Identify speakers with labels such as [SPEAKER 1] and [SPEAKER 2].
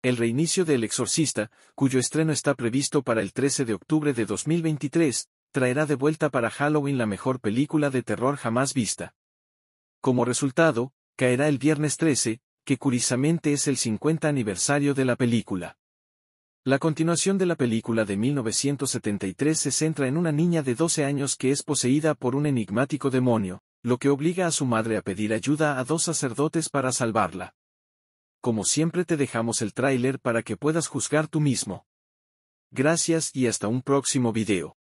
[SPEAKER 1] El reinicio de El Exorcista, cuyo estreno está previsto para el 13 de octubre de 2023, traerá de vuelta para Halloween la mejor película de terror jamás vista. Como resultado, caerá el viernes 13, que curiosamente es el 50 aniversario de la película. La continuación de la película de 1973 se centra en una niña de 12 años que es poseída por un enigmático demonio, lo que obliga a su madre a pedir ayuda a dos sacerdotes para salvarla como siempre te dejamos el tráiler para que puedas juzgar tú mismo. Gracias y hasta un próximo video.